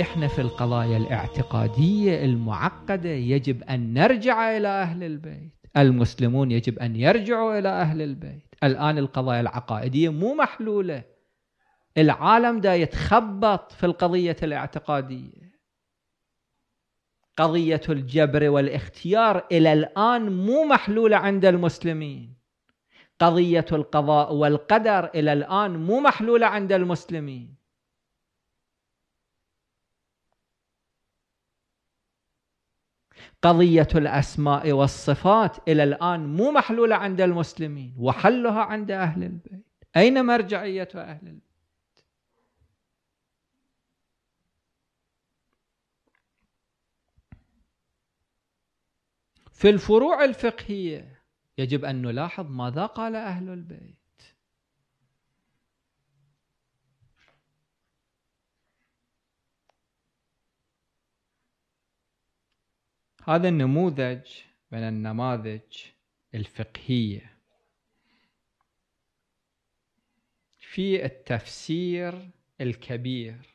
احنا في القضايا الاعتقاديه المعقده يجب ان نرجع الى اهل البيت المسلمون يجب ان يرجعوا الى اهل البيت الان القضايا العقائديه مو محلوله العالم دا يتخبط في القضيه الاعتقاديه قضيه الجبر والاختيار الى الان مو محلوله عند المسلمين قضيه القضاء والقدر الى الان مو محلوله عند المسلمين قضية الأسماء والصفات إلى الآن مو محلولة عند المسلمين وحلها عند أهل البيت أين مرجعية أهل البيت في الفروع الفقهية يجب أن نلاحظ ماذا قال أهل البيت هذا النموذج من النماذج الفقهية في التفسير الكبير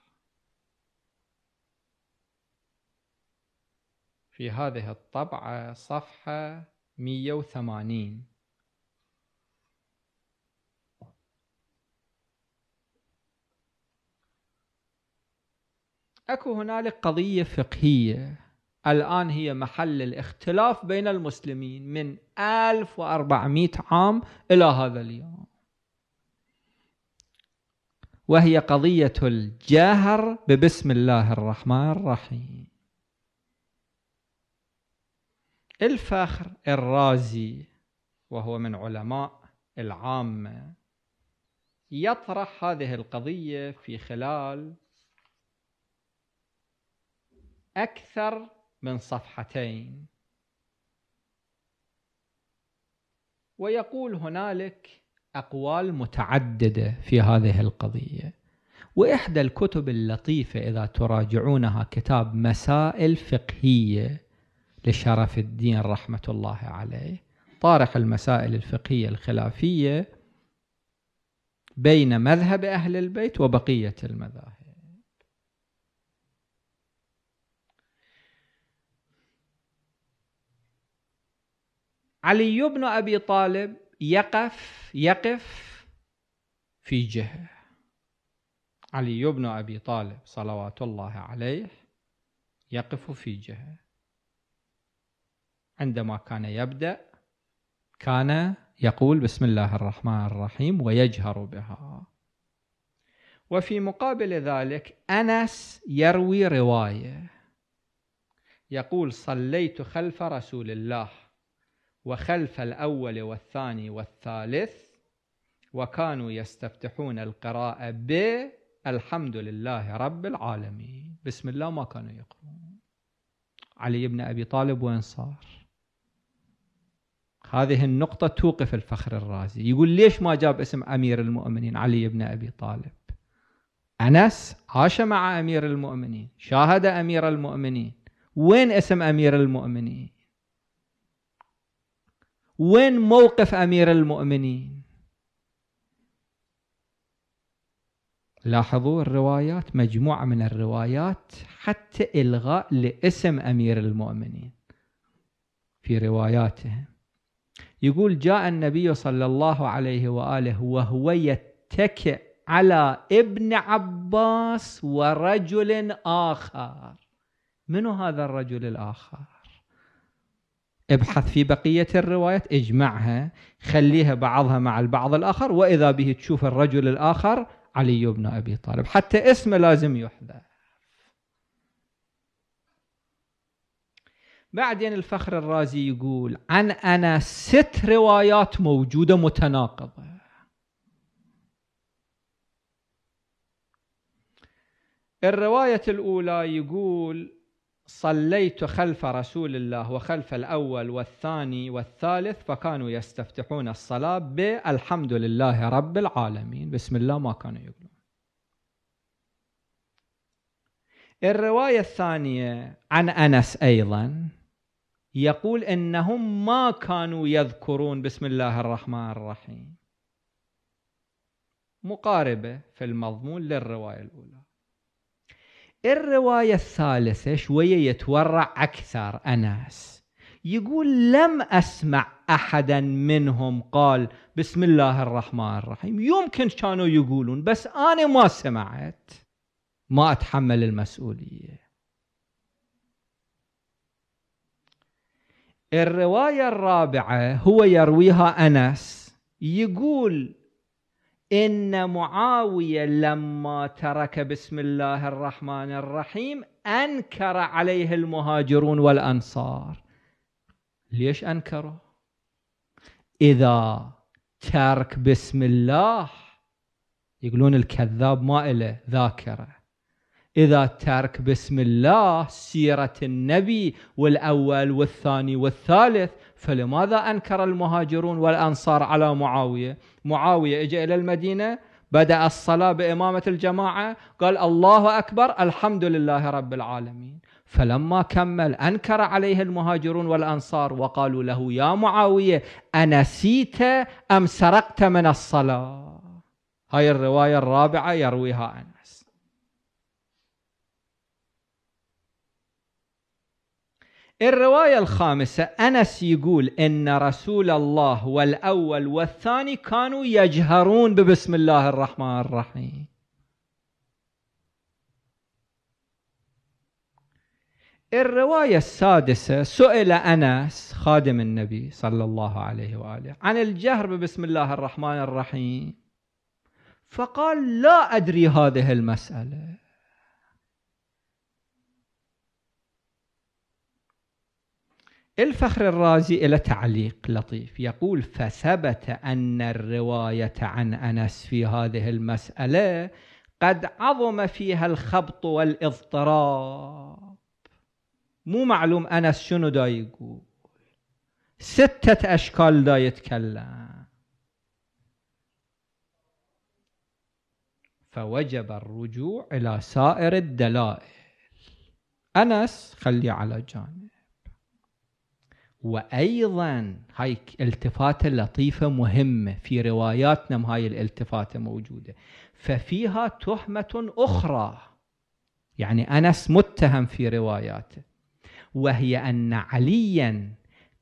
في هذه الطبعة صفحة 180 اكو هنالك قضية فقهية الآن هي محل الاختلاف بين المسلمين من 1400 عام إلى هذا اليوم وهي قضية الجهر ببسم الله الرحمن الرحيم الفخر الرازي وهو من علماء العامة يطرح هذه القضية في خلال أكثر من صفحتين ويقول هنالك اقوال متعدده في هذه القضيه واحدى الكتب اللطيفه اذا تراجعونها كتاب مسائل فقهيه لشرف الدين رحمه الله عليه طارق المسائل الفقهيه الخلافيه بين مذهب اهل البيت وبقيه المذاهب علي بن ابي طالب يقف يقف في جهه علي بن ابي طالب صلوات الله عليه يقف في جهه عندما كان يبدا كان يقول بسم الله الرحمن الرحيم ويجهر بها وفي مقابل ذلك انس يروي روايه يقول صليت خلف رسول الله وخلف الأول والثاني والثالث وكانوا يستفتحون القراءة ب الحمد لله رب العالمين بسم الله ما كانوا يقرؤون علي بن أبي طالب وين صار هذه النقطة توقف الفخر الرازي يقول ليش ما جاب اسم أمير المؤمنين علي بن أبي طالب أنس عاش مع أمير المؤمنين شاهد أمير المؤمنين وين اسم أمير المؤمنين وين موقف امير المؤمنين لاحظوا الروايات مجموعه من الروايات حتى الغاء لاسم امير المؤمنين في رواياته يقول جاء النبي صلى الله عليه واله وهو يتكئ على ابن عباس ورجل اخر من هذا الرجل الاخر ابحث في بقية الروايات اجمعها خليها بعضها مع البعض الآخر وإذا به تشوف الرجل الآخر علي بن أبي طالب حتى اسمه لازم يحذف بعدين الفخر الرازي يقول عن أنا ست روايات موجودة متناقضة الرواية الأولى يقول صليت خلف رسول الله وخلف الأول والثاني والثالث فكانوا يستفتحون الصلاة بالحمد لله رب العالمين بسم الله ما كانوا يقولون الرواية الثانية عن أنس أيضا يقول إنهم ما كانوا يذكرون بسم الله الرحمن الرحيم مقاربة في المضمون للرواية الأولى الرواية الثالثة شوية يتورع أكثر أناس يقول لم أسمع أحدا منهم قال بسم الله الرحمن الرحيم يمكن كانوا يقولون بس أنا ما سمعت ما أتحمل المسؤولية الرواية الرابعة هو يرويها أنس يقول إن معاوية لما ترك بسم الله الرحمن الرحيم أنكر عليه المهاجرون والأنصار ليش أنكروا إذا ترك بسم الله يقولون الكذاب ما إله ذاكرة إذا ترك بسم الله سيرة النبي والأول والثاني والثالث فلماذا انكر المهاجرون والانصار على معاويه؟ معاويه اجى الى المدينه بدأ الصلاة بإمامة الجماعة قال الله أكبر الحمد لله رب العالمين فلما كمل أنكر عليه المهاجرون والأنصار وقالوا له يا معاوية أنسيت أم سرقت من الصلاة هاي الرواية الرابعة يرويها أنس الرواية الخامسة أنس يقول إن رسول الله والأول والثاني كانوا يجهرون ببسم الله الرحمن الرحيم الرواية السادسة سئل أنس خادم النبي صلى الله عليه وآله عن الجهر ببسم الله الرحمن الرحيم فقال لا أدري هذه المسألة الفخر الرازي له تعليق لطيف يقول فثبت أن الرواية عن أنس في هذه المسألة قد عظم فيها الخبط والاضطراب مو معلوم أنس شنو دا يقول ستة أشكال دا يتكلم فوجب الرجوع إلى سائر الدلائل أنس خلي على جانب وايضا هاي التفاته لطيفه مهمه في رواياتنا هاي الالتفاته موجوده ففيها تهمه اخرى يعني انس متهم في رواياته وهي ان عليا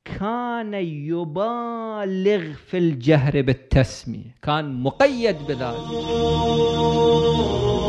كان يبالغ في الجهر بالتسميه كان مقيد بذلك